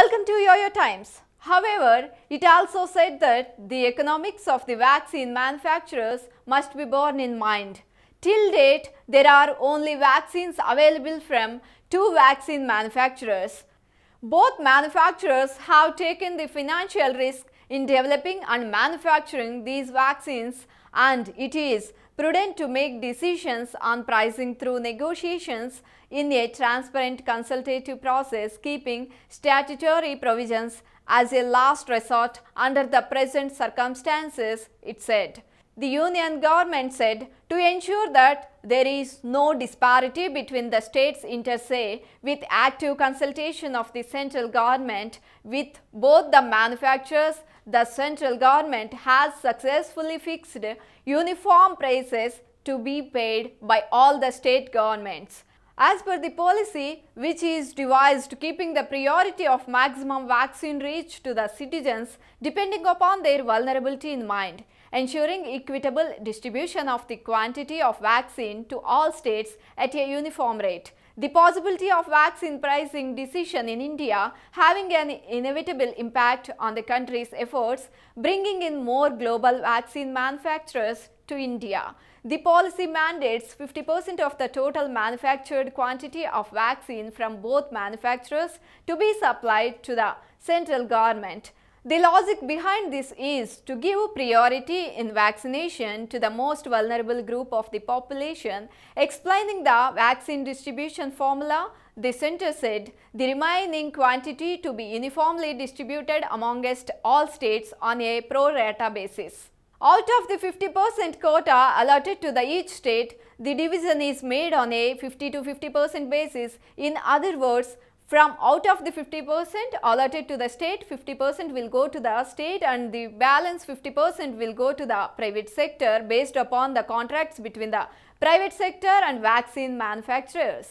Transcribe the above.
Welcome to YoYo Times. However, it also said that the economics of the vaccine manufacturers must be borne in mind. Till date, there are only vaccines available from two vaccine manufacturers. Both manufacturers have taken the financial risk in developing and manufacturing these vaccines and it is prudent to make decisions on pricing through negotiations in a transparent consultative process keeping statutory provisions as a last resort under the present circumstances, it said the union government said to ensure that there is no disparity between the states inter se with active consultation of the central government with both the manufacturers the central government has successfully fixed uniform prices to be paid by all the state governments. As per the policy, which is devised keeping the priority of maximum vaccine reach to the citizens depending upon their vulnerability in mind, ensuring equitable distribution of the quantity of vaccine to all states at a uniform rate the possibility of vaccine pricing decision in India having an inevitable impact on the country's efforts bringing in more global vaccine manufacturers to India. The policy mandates 50% of the total manufactured quantity of vaccine from both manufacturers to be supplied to the central government. The logic behind this is to give priority in vaccination to the most vulnerable group of the population. Explaining the vaccine distribution formula, the center said the remaining quantity to be uniformly distributed amongst all states on a pro rata basis. Out of the 50% quota allotted to the each state, the division is made on a 50 to 50% basis. In other words, from out of the 50% allotted to the state, 50% will go to the state and the balance 50% will go to the private sector based upon the contracts between the private sector and vaccine manufacturers.